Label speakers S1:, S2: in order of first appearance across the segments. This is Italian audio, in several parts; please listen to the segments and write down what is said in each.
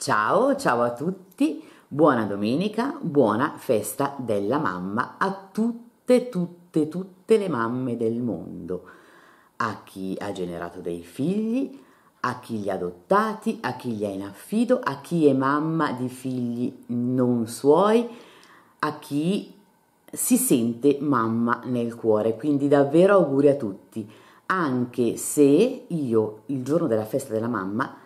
S1: Ciao, ciao a tutti, buona domenica, buona festa della mamma a tutte, tutte, tutte le mamme del mondo, a chi ha generato dei figli, a chi li ha adottati, a chi li ha in affido, a chi è mamma di figli non suoi, a chi si sente mamma nel cuore. Quindi davvero auguri a tutti, anche se io il giorno della festa della mamma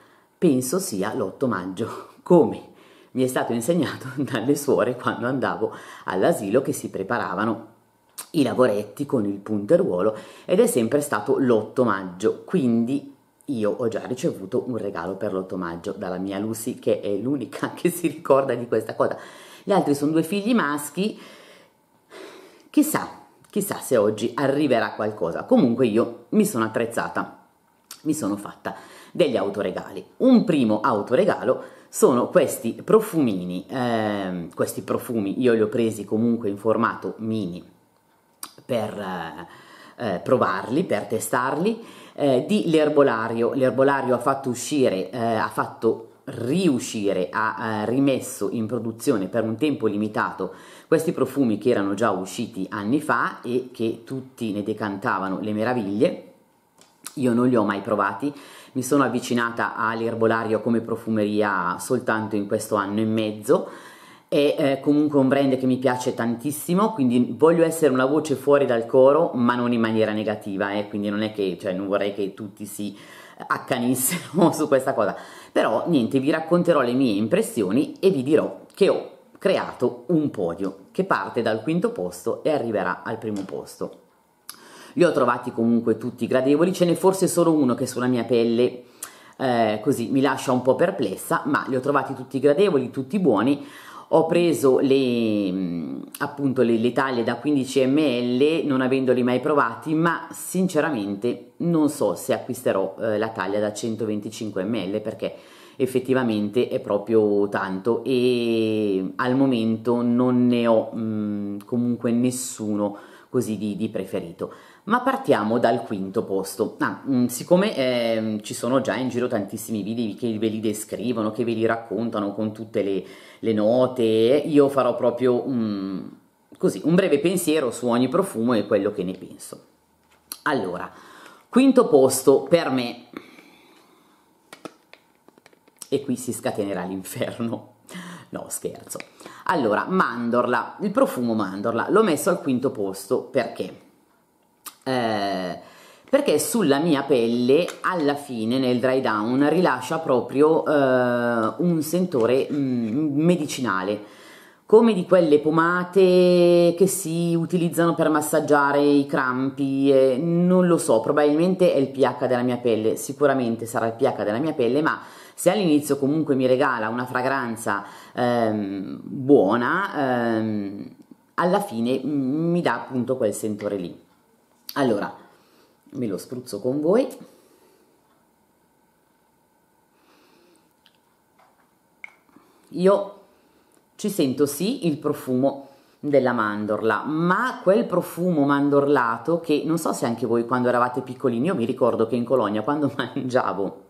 S1: penso sia l'8 maggio, come mi è stato insegnato dalle suore quando andavo all'asilo che si preparavano i lavoretti con il punteruolo ed è sempre stato l'8 maggio, quindi io ho già ricevuto un regalo per l'8 maggio dalla mia Lucy che è l'unica che si ricorda di questa cosa. Gli altri sono due figli maschi, chissà, chissà se oggi arriverà qualcosa. Comunque io mi sono attrezzata, mi sono fatta degli autoregali. Un primo autoregalo sono questi profumini, eh, questi profumi io li ho presi comunque in formato mini per eh, eh provarli, per testarli, eh, di l'erbolario. L'erbolario ha fatto uscire, eh, ha fatto riuscire, ha eh, rimesso in produzione per un tempo limitato questi profumi che erano già usciti anni fa e che tutti ne decantavano le meraviglie. Io non li ho mai provati, mi sono avvicinata all'erbolario come profumeria soltanto in questo anno e mezzo eh, è comunque un brand che mi piace tantissimo, quindi voglio essere una voce fuori dal coro, ma non in maniera negativa, eh? quindi non è che, cioè, non vorrei che tutti si accanissero su questa cosa. Però niente, vi racconterò le mie impressioni e vi dirò che ho creato un podio che parte dal quinto posto e arriverà al primo posto. Li ho trovati comunque tutti gradevoli, ce n'è forse solo uno che sulla mia pelle eh, così mi lascia un po' perplessa, ma li ho trovati tutti gradevoli, tutti buoni. Ho preso le, mm, appunto, le, le taglie da 15 ml non avendoli mai provati, ma sinceramente non so se acquisterò eh, la taglia da 125 ml perché effettivamente è proprio tanto e al momento non ne ho mh, mm, comunque nessuno così di, di preferito. Ma partiamo dal quinto posto. Ah, mh, mm, siccome eh, ci sono già in giro tantissimi video che ve li descrivono, che ve li raccontano con tutte le, le note, io farò proprio un, così, un breve pensiero su ogni profumo e quello che ne penso. Allora, quinto posto per me, e qui si scatenerà l'inferno. No, scherzo. Allora, mandorla, il profumo mandorla, l'ho messo al quinto posto perché? eh, perché sulla mia pelle alla fine nel dry down rilascia proprio eh, un sentore mm, medicinale come di quelle pomate che si utilizzano per massaggiare i crampi, eh, non lo so, probabilmente è il pH della mia pelle, sicuramente sarà il pH della mia pelle, ma se all'inizio comunque mi regala una fragranza ehm, buona, ehm, alla fine mm, mi dà appunto quel sentore lì. Allora, me lo spruzzo con voi. Io ci sento sì il profumo della mandorla, ma quel profumo mandorlato che non so se anche voi quando eravate piccolini, io mi ricordo che in Colonia quando mangiavo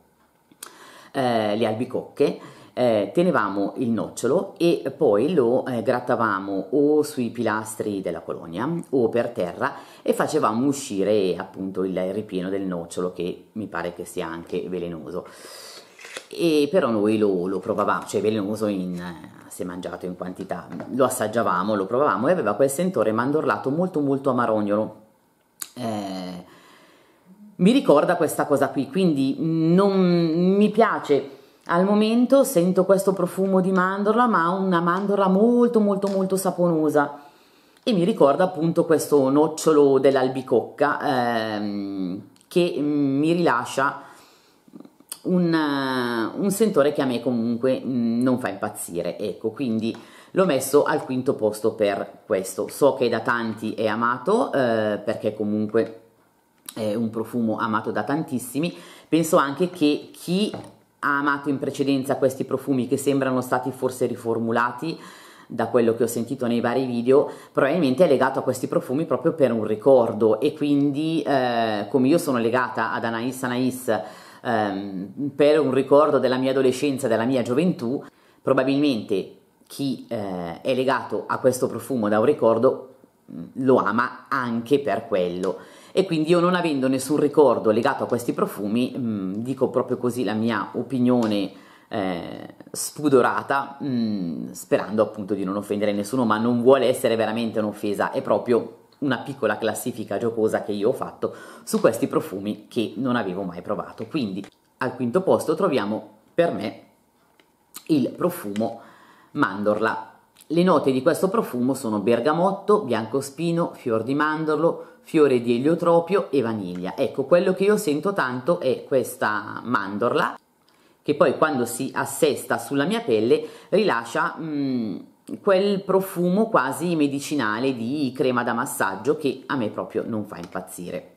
S1: eh, le albicocche eh, tenevamo il nocciolo e poi lo eh, grattavamo o sui pilastri della colonia o per terra e facevamo uscire appunto il ripieno del nocciolo che mi pare che sia anche velenoso. E però noi lo, lo provavamo, cioè velenoso in, eh, se mangiato in quantità, lo assaggiavamo, lo provavamo e aveva quel sentore mandorlato molto molto amarognolo. Eh, mi ricorda questa cosa qui, quindi non mi piace al momento sento questo profumo di mandorla, ma una mandorla molto molto molto saponosa e mi ricorda appunto questo nocciolo dell'albicocca ehm, che mi rilascia un, un, sentore che a me comunque mm, non fa impazzire, ecco, quindi l'ho messo al quinto posto per questo. So che da tanti è amato eh, perché comunque è un profumo amato da tantissimi, penso anche che chi ha amato in precedenza questi profumi che sembrano stati forse riformulati da quello che ho sentito nei vari video, probabilmente è legato a questi profumi proprio per un ricordo e quindi eh, come io sono legata ad Anais Anais ehm, per un ricordo della mia adolescenza, della mia gioventù, probabilmente chi eh, è legato a questo profumo da un ricordo lo ama anche per quello. E quindi io non avendo nessun ricordo legato a questi profumi, mh, dico proprio così la mia opinione eh, spudorata, mh, sperando appunto di non offendere nessuno, ma non vuole essere veramente un'offesa, è proprio una piccola classifica giocosa che io ho fatto su questi profumi che non avevo mai provato. Quindi al quinto posto troviamo per me il profumo mandorla le note di questo profumo sono bergamotto, biancospino, fior di mandorlo, fiore di eliotropio e vaniglia. Ecco, quello che io sento tanto è questa mandorla che poi quando si assesta sulla mia pelle rilascia mh, mm, quel profumo quasi medicinale di crema da massaggio che a me proprio non fa impazzire.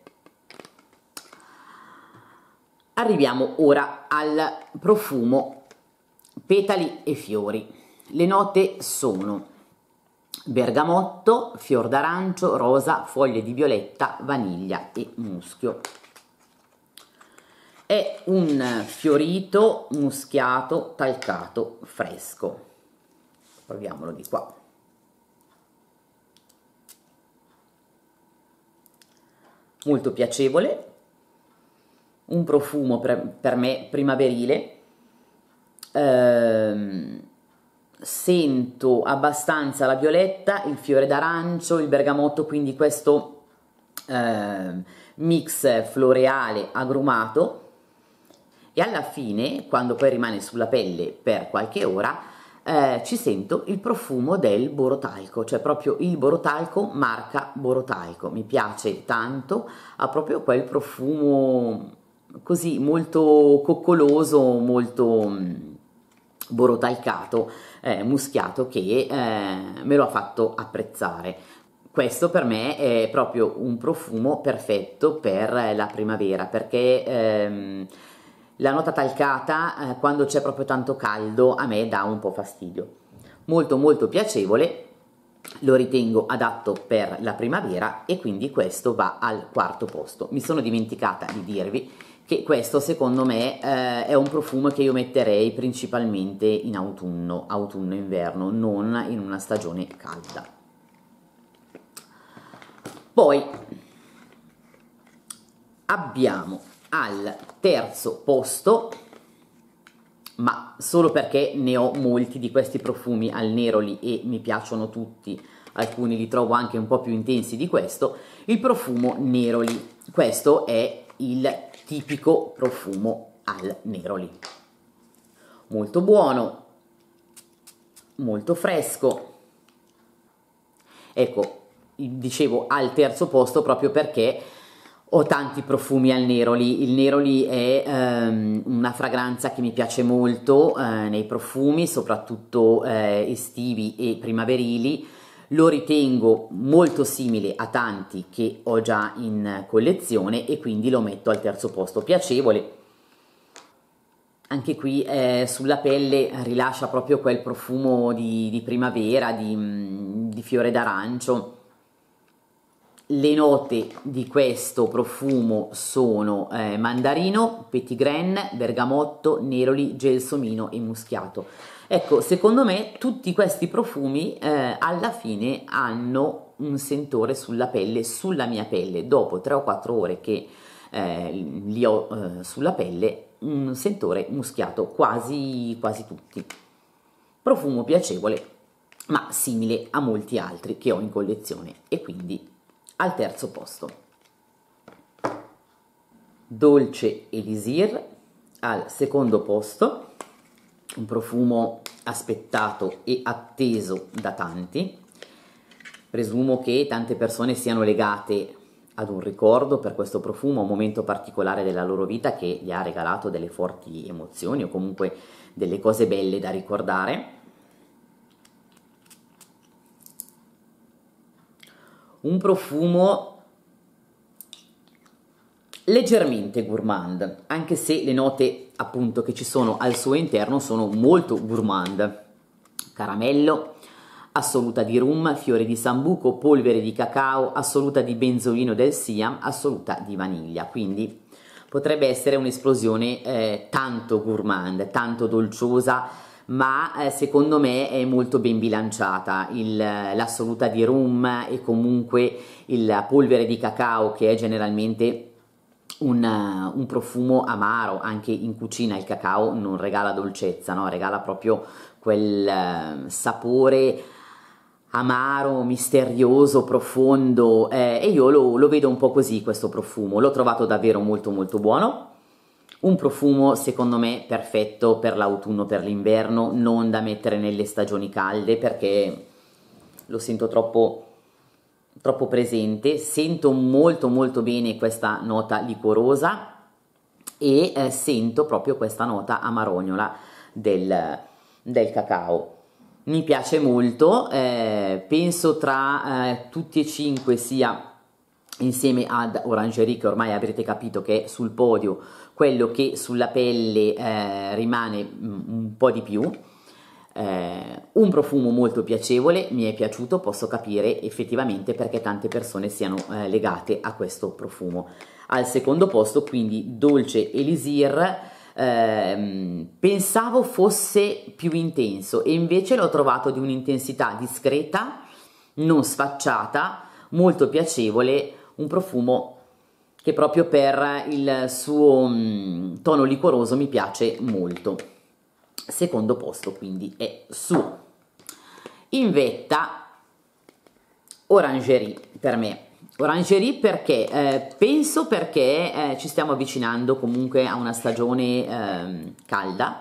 S1: Arriviamo ora al profumo petali e fiori. Le note sono bergamotto, fior d'arancio, rosa, foglie di violetta, vaniglia e muschio. È un fiorito muschiato, talcato, fresco. Proviamolo di qua. Molto piacevole, un profumo per, per me primaverile, ehm, sento abbastanza la violetta, il fiore d'arancio, il bergamotto, quindi questo eh, mix floreale agrumato e alla fine, quando poi rimane sulla pelle per qualche ora, eh, ci sento il profumo del borotalco, cioè proprio il borotalco marca borotalco. Mi piace tanto, ha proprio quel profumo così molto coccoloso, molto mm, borotalcato eh, muschiato che eh, me lo ha fatto apprezzare. Questo per me è proprio un profumo perfetto per la primavera perché ehm, la nota talcata eh, quando c'è proprio tanto caldo a me dà un po' fastidio. Molto molto piacevole, lo ritengo adatto per la primavera e quindi questo va al quarto posto. Mi sono dimenticata di dirvi che questo secondo me eh, è un profumo che io metterei principalmente in autunno, autunno-inverno, non in una stagione calda. Poi abbiamo al terzo posto, ma solo perché ne ho molti di questi profumi al Neroli e mi piacciono tutti, alcuni li trovo anche un po' più intensi di questo, il profumo Neroli. Questo è il tipico profumo al neroli. Molto buono, molto fresco. Ecco, dicevo al terzo posto proprio perché ho tanti profumi al Neroli. Il Neroli è ehm, una fragranza che mi piace molto eh, nei profumi, soprattutto eh, estivi e primaverili lo ritengo molto simile a tanti che ho già in collezione e quindi lo metto al terzo posto piacevole anche qui eh, sulla pelle rilascia proprio quel profumo di, di primavera di, mm, di fiore d'arancio le note di questo profumo sono eh, mandarino, petigren, bergamotto, neroli, gelsomino e muschiato. Ecco, secondo me tutti questi profumi eh, alla fine hanno un sentore sulla pelle, sulla mia pelle. Dopo 3 o 4 ore che eh, li ho eh, sulla pelle, un sentore muschiato, quasi, quasi tutti. Profumo piacevole, ma simile a molti altri che ho in collezione e quindi al terzo posto. Dolce Elisir al secondo posto, un profumo aspettato e atteso da tanti. Presumo che tante persone siano legate ad un ricordo per questo profumo, a un momento particolare della loro vita che gli ha regalato delle forti emozioni o comunque delle cose belle da ricordare. un profumo leggermente gourmand, anche se le note appunto che ci sono al suo interno sono molto gourmand. Caramello, assoluta di rum, fiore di sambuco, polvere di cacao, assoluta di benzolino del Siam, assoluta di vaniglia, quindi potrebbe essere un'esplosione eh, tanto gourmand, tanto dolciosa, ma eh, secondo me è molto ben bilanciata il, l'assoluta di rum e comunque la polvere di cacao che è generalmente un, eh, un, profumo amaro anche in cucina il cacao non regala dolcezza no? regala proprio quel uh, sapore amaro, misterioso, profondo eh, e io lo, lo vedo un po' così questo profumo l'ho trovato davvero molto molto buono un profumo secondo me perfetto per l'autunno, per l'inverno, non da mettere nelle stagioni calde perché lo sento troppo, troppo presente, sento molto molto bene questa nota liquorosa e eh, sento proprio questa nota amarognola del, del cacao. Mi piace molto, eh, penso tra eh, tutti e cinque sia insieme ad Orangerie che ormai avrete capito che è sul podio quello che sulla pelle eh, rimane un po' di più. Eh, un profumo molto piacevole, mi è piaciuto, posso capire effettivamente perché tante persone siano eh, legate a questo profumo. Al secondo posto quindi Dolce Elisir, eh, pensavo fosse più intenso e invece l'ho trovato di un'intensità discreta, non sfacciata, molto piacevole, un profumo che proprio per il suo mm, tono liquoroso mi piace molto. Secondo posto quindi è su. In vetta Orangerie per me. Orangerie perché? Eh, penso perché eh, ci stiamo avvicinando comunque a una stagione eh, calda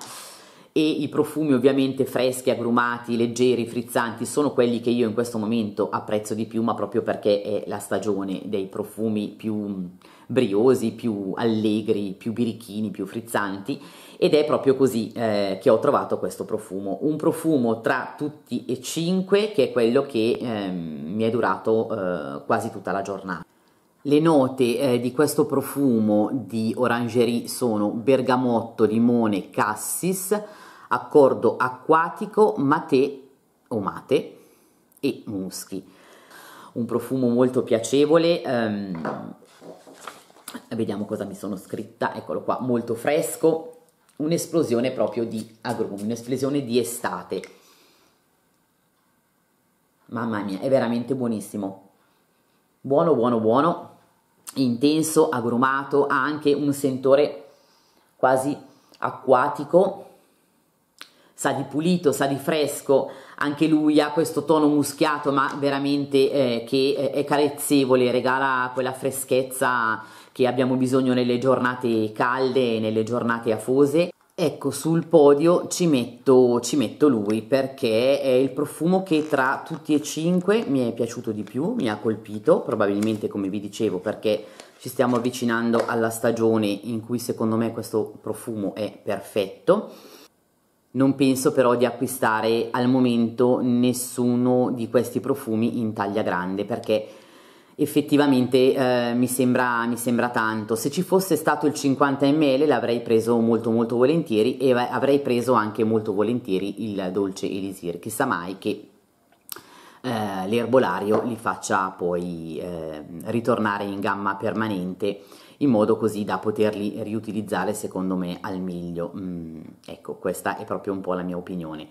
S1: e i profumi ovviamente freschi, agrumati, leggeri, frizzanti sono quelli che io in questo momento apprezzo di più, ma proprio perché è la stagione dei profumi più mm, briosi, più allegri, più birichini, più frizzanti ed è proprio così eh, che ho trovato questo profumo, un profumo tra tutti e cinque che è quello che eh, mi è durato eh, quasi tutta la giornata. Le note eh, di questo profumo di orangerie sono bergamotto, limone, cassis, accordo acquatico, mate o mate e muschi. Un profumo molto piacevole, ehm, vediamo cosa mi sono scritta, eccolo qua, molto fresco, un'esplosione proprio di agrumi, un'esplosione di estate. Mamma mia, è veramente buonissimo. Buono, buono, buono, intenso, agrumato, ha anche un sentore quasi acquatico, sa di pulito, sa di fresco, anche lui ha questo tono muschiato ma veramente eh, che eh, è carezzevole, regala quella freschezza che abbiamo bisogno nelle giornate calde e nelle giornate afose. Ecco, sul podio ci metto, ci metto lui perché è il profumo che tra tutti e cinque mi è piaciuto di più, mi ha colpito, probabilmente come vi dicevo perché ci stiamo avvicinando alla stagione in cui secondo me questo profumo è perfetto non penso però di acquistare al momento nessuno di questi profumi in taglia grande perché effettivamente eh, mi, sembra, mi, sembra, tanto. Se ci fosse stato il 50 ml l'avrei preso molto molto volentieri e avrei preso anche molto volentieri il dolce elisir. Chissà mai che eh, l'erbolario li faccia poi eh, ritornare in gamma permanente in modo così da poterli riutilizzare secondo me al meglio. Mm, ecco, questa è proprio un po' la mia opinione.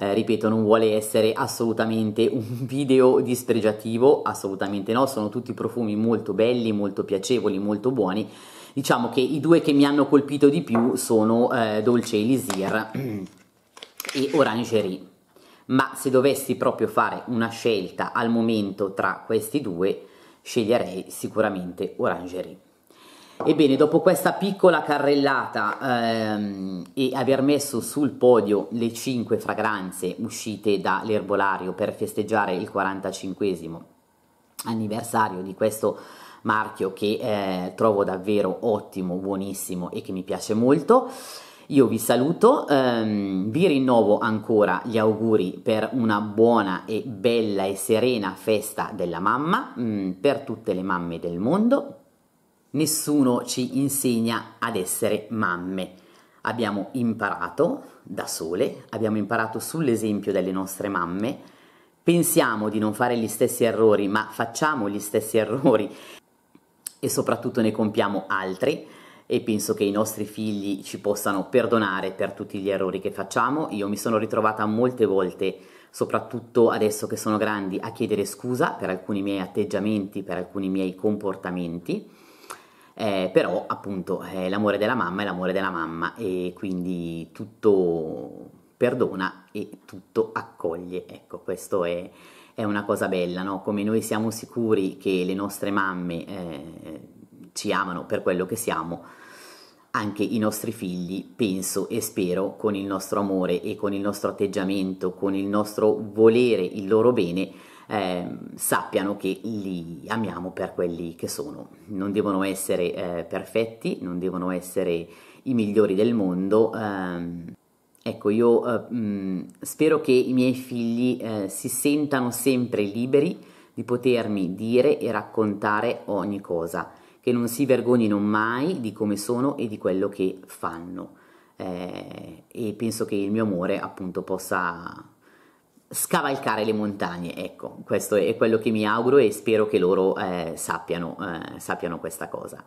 S1: Eh, ripeto, non vuole essere assolutamente un video dispregiativo, assolutamente no, sono tutti profumi molto belli, molto piacevoli, molto buoni. Diciamo che i due che mi hanno colpito di più sono eh, Dolce Elisir e Orangerie. Ma se dovessi proprio fare una scelta al momento tra questi due, sceglierei sicuramente Orangerie. Ebbene, dopo questa piccola carrellata ehm, e aver messo sul podio le 5 fragranze uscite dall'erbolario per festeggiare il 45 anniversario di questo marchio che eh, trovo davvero ottimo, buonissimo e che mi piace molto, io vi saluto, ehm, vi rinnovo ancora gli auguri per una buona e bella e serena festa della mamma, mh, mm, per tutte le mamme del mondo, nessuno ci insegna ad essere mamme. Abbiamo imparato da sole, abbiamo imparato sull'esempio delle nostre mamme, pensiamo di non fare gli stessi errori, ma facciamo gli stessi errori e soprattutto ne compiamo altri e penso che i nostri figli ci possano perdonare per tutti gli errori che facciamo. Io mi sono ritrovata molte volte, soprattutto adesso che sono grandi, a chiedere scusa per alcuni miei atteggiamenti, per alcuni miei comportamenti eh, però appunto è l'amore della mamma è l'amore della mamma e quindi tutto perdona e tutto accoglie, ecco questo è, è una cosa bella, no? come noi siamo sicuri che le nostre mamme eh, ci amano per quello che siamo, anche i nostri figli, penso e spero, con il nostro amore e con il nostro atteggiamento, con il nostro volere il loro bene, eh, sappiano che li amiamo per quelli che sono. Non devono essere eh, perfetti, non devono essere i migliori del mondo. Ehm, ecco, io mh, eh, mm, spero che i miei figli eh, si sentano sempre liberi di potermi dire e raccontare ogni cosa, che non si vergognino mai di come sono e di quello che fanno. Eh, e penso che il mio amore appunto possa scavalcare le montagne. Ecco, questo è quello che mi auguro e spero che loro eh, sappiano, eh, sappiano, questa cosa.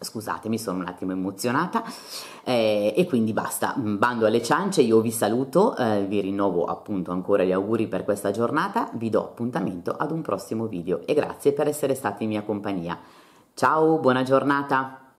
S1: Scusatemi, sono un attimo emozionata eh, e quindi basta, mm, bando alle ciance, io vi saluto, eh, vi rinnovo appunto ancora gli auguri per questa giornata, vi do appuntamento ad un prossimo video e grazie per essere stati in mia compagnia. Ciao, buona giornata!